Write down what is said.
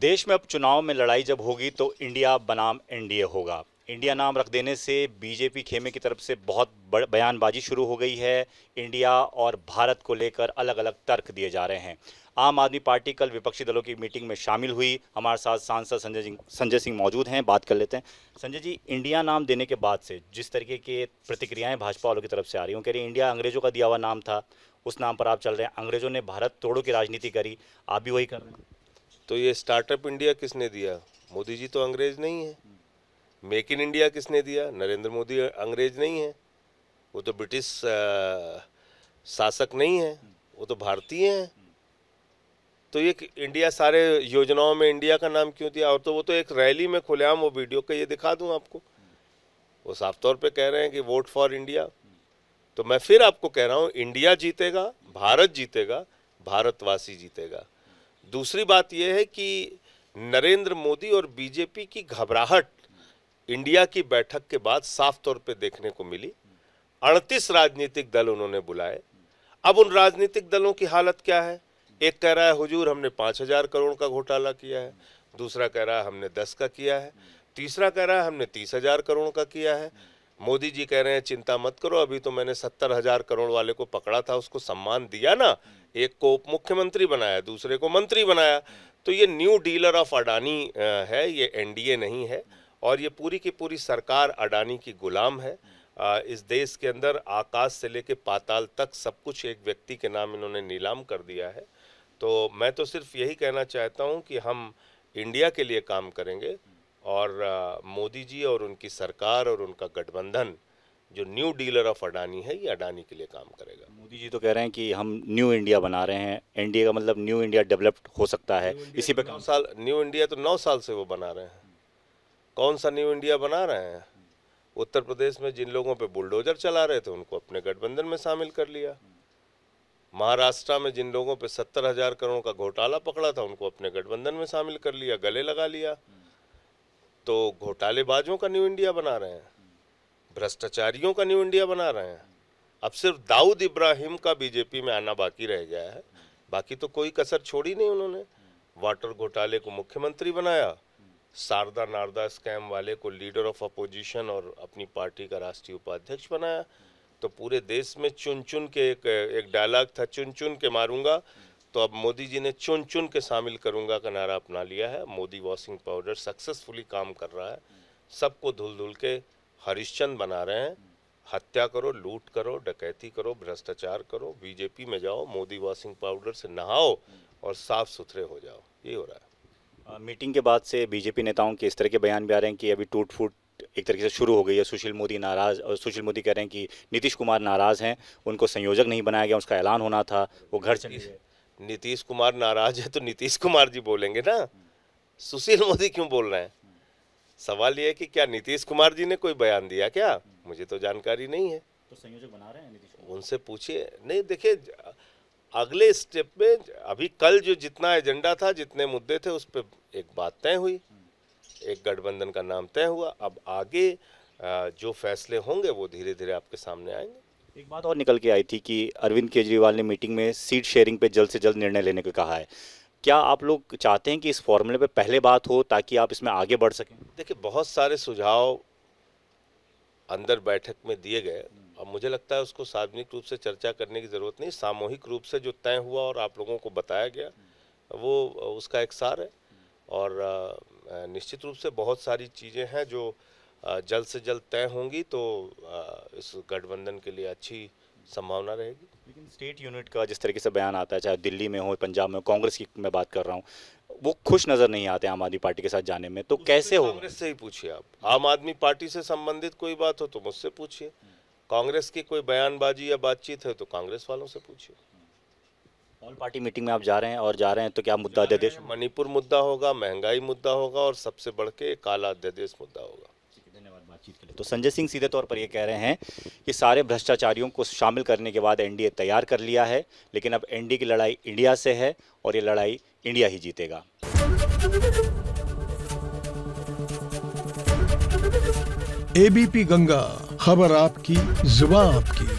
देश में अब चुनाव में लड़ाई जब होगी तो इंडिया बनाम एनडीए होगा इंडिया नाम रख देने से बीजेपी खेमे की तरफ से बहुत बयानबाजी शुरू हो गई है इंडिया और भारत को लेकर अलग अलग तर्क दिए जा रहे हैं आम आदमी पार्टी कल विपक्षी दलों की मीटिंग में शामिल हुई हमारे साथ सांसद संजय सिंह संजय सिंह मौजूद हैं बात कर लेते हैं संजय जी इंडिया नाम देने के बाद से जिस तरीके की प्रतिक्रियाएं भाजपा वालों की तरफ से आ रही हूँ कह रही इंडिया अंग्रेजों का दिया हुआ नाम था उस नाम पर आप चल रहे हैं अंग्रेजों ने भारत तोड़ों की राजनीति करी आप भी वही कर रहे हैं तो ये स्टार्टअप इंडिया किसने दिया मोदी जी तो अंग्रेज नहीं है मेक इन इंडिया किसने दिया नरेंद्र मोदी अंग्रेज नहीं है वो तो ब्रिटिश शासक नहीं है वो तो भारतीय हैं तो ये इंडिया सारे योजनाओं में इंडिया का नाम क्यों दिया और तो वो तो एक रैली में खुलेआम वो वीडियो का ये दिखा दूँ आपको वो साफ तौर पे कह रहे हैं कि वोट फॉर इंडिया तो मैं फिर आपको कह रहा हूँ इंडिया जीतेगा भारत जीतेगा भारतवासी जीतेगा दूसरी बात यह है कि नरेंद्र मोदी और बीजेपी की घबराहट इंडिया की बैठक के बाद साफ तौर पे देखने को मिली अड़तीस राजनीतिक दल उन्होंने बुलाए अब उन राजनीतिक दलों की हालत क्या है एक कह रहा है हुजूर हमने पांच हज़ार करोड़ का घोटाला किया है दूसरा कह रहा है हमने दस का किया है तीसरा कह रहा है हमने तीस हज़ार करोड़ का किया है मोदी जी कह रहे हैं चिंता मत करो अभी तो मैंने सत्तर हजार करोड़ वाले को पकड़ा था उसको सम्मान दिया ना एक को उप मुख्यमंत्री बनाया दूसरे को मंत्री बनाया तो ये न्यू डीलर ऑफ अडानी है ये एनडीए नहीं है और ये पूरी की पूरी सरकार अडानी की गुलाम है इस देश के अंदर आकाश से लेके पाताल तक सब कुछ एक व्यक्ति के नाम इन्होंने नीलाम कर दिया है तो मैं तो सिर्फ यही कहना चाहता हूँ कि हम इंडिया के लिए काम करेंगे और मोदी जी और उनकी सरकार और उनका गठबंधन जो न्यू डीलर ऑफ अडानी है ये अडानी के लिए काम करेगा मोदी जी तो कह रहे हैं कि हम न्यू इंडिया बना रहे हैं एनडीए का मतलब न्यू इंडिया डेवलप्ड हो सकता है इसी पे नौ साल न्यू इंडिया तो नौ साल से वो बना रहे हैं कौन सा न्यू इंडिया बना रहे हैं उत्तर प्रदेश में जिन लोगों पर बुलडोजर चला रहे थे उनको अपने गठबंधन में शामिल कर लिया महाराष्ट्र में जिन लोगों पर सत्तर हजार करोड़ का घोटाला पकड़ा था उनको अपने गठबंधन में शामिल कर लिया गले लगा लिया तो घोटालेबाजों का न्यू इंडिया बना रहे हैं भ्रष्टाचारियों का न्यू इंडिया बना रहे हैं अब सिर्फ दाऊद इब्राहिम का बीजेपी में आना बाकी रह गया है बाकी तो कोई कसर छोड़ी नहीं उन्होंने वाटर घोटाले को मुख्यमंत्री बनाया शारदा नारदा स्कैम वाले को लीडर ऑफ अपोजिशन और अपनी पार्टी का राष्ट्रीय उपाध्यक्ष बनाया तो पूरे देश में चुन चुन के एक एक डायलॉग था चुन चुन के मारूंगा तो अब मोदी जी ने चुन चुन के शामिल करूंगा का नारा अपना लिया है मोदी वॉशिंग पाउडर सक्सेसफुली काम कर रहा है सबको धुल धुल के हरिश्चंद बना रहे हैं हत्या करो लूट करो डकैती करो भ्रष्टाचार करो बीजेपी में जाओ मोदी वॉशिंग पाउडर से नहाओ और साफ सुथरे हो जाओ ये हो रहा है आ, मीटिंग के बाद से बीजेपी नेताओं के इस तरह के बयान भी आ रहे हैं कि अभी टूट फूट एक तरीके से शुरू हो गई है सुशील मोदी नाराज़ और सुशील मोदी कह रहे हैं कि नीतीश कुमार नाराज़ हैं उनको संयोजक नहीं बनाया गया उसका ऐलान होना था वो घर चले गए नीतीश कुमार नाराज है तो नीतीश कुमार जी बोलेंगे ना सुशील मोदी क्यों बोल रहे हैं सवाल ये है कि क्या नीतीश कुमार जी ने कोई बयान दिया क्या मुझे तो जानकारी नहीं है तो संयोजक बना रहे हैं नीतीश उनसे पूछिए नहीं देखिए अगले स्टेप में अभी कल जो जितना एजेंडा था जितने मुद्दे थे उस पर एक बात तय हुई एक गठबंधन का नाम तय हुआ अब आगे जो फैसले होंगे वो धीरे धीरे आपके सामने आएंगे एक बात और निकल के आई थी कि अरविंद केजरीवाल ने मीटिंग में सीट शेयरिंग पे जल्द से जल्द निर्णय लेने को कहा है क्या आप लोग चाहते हैं कि इस फॉर्मूले पे पहले बात हो ताकि आप इसमें आगे बढ़ सकें देखिए बहुत सारे सुझाव अंदर बैठक में दिए गए अब मुझे लगता है उसको सार्वजनिक रूप से चर्चा करने की ज़रूरत नहीं सामूहिक रूप से जो तय हुआ और आप लोगों को बताया गया वो उसका एक सार है और निश्चित रूप से बहुत सारी चीज़ें हैं जो जल्द से जल्द तय होंगी तो इस गठबंधन के लिए अच्छी संभावना रहेगी लेकिन स्टेट यूनिट का जिस तरीके से बयान आता है चाहे दिल्ली में हो पंजाब में कांग्रेस की मैं बात कर रहा हूँ वो खुश नज़र नहीं आते आम आदमी पार्टी के साथ जाने में तो कैसे हो कांग्रेस से ही पूछिए आप आम आदमी पार्टी से संबंधित कोई बात हो तो मुझसे पूछिए कांग्रेस की कोई बयानबाजी या बातचीत है तो कांग्रेस वालों से पूछिए ऑल पार्टी मीटिंग में आप जा रहे हैं और जा रहे हैं तो क्या मुद्दा अध्यादेश मणिपुर मुद्दा होगा महंगाई मुद्दा होगा और सबसे बढ़ के काला अध्यादेश मुद्दा होगा तो संजय सिंह सीधे तौर पर ये कह रहे हैं कि सारे भ्रष्टाचारियों को शामिल करने के बाद एनडीए तैयार कर लिया है लेकिन अब एनडीए की लड़ाई इंडिया से है और ये लड़ाई इंडिया ही जीतेगा एबीपी गंगा खबर आपकी जुबा आपकी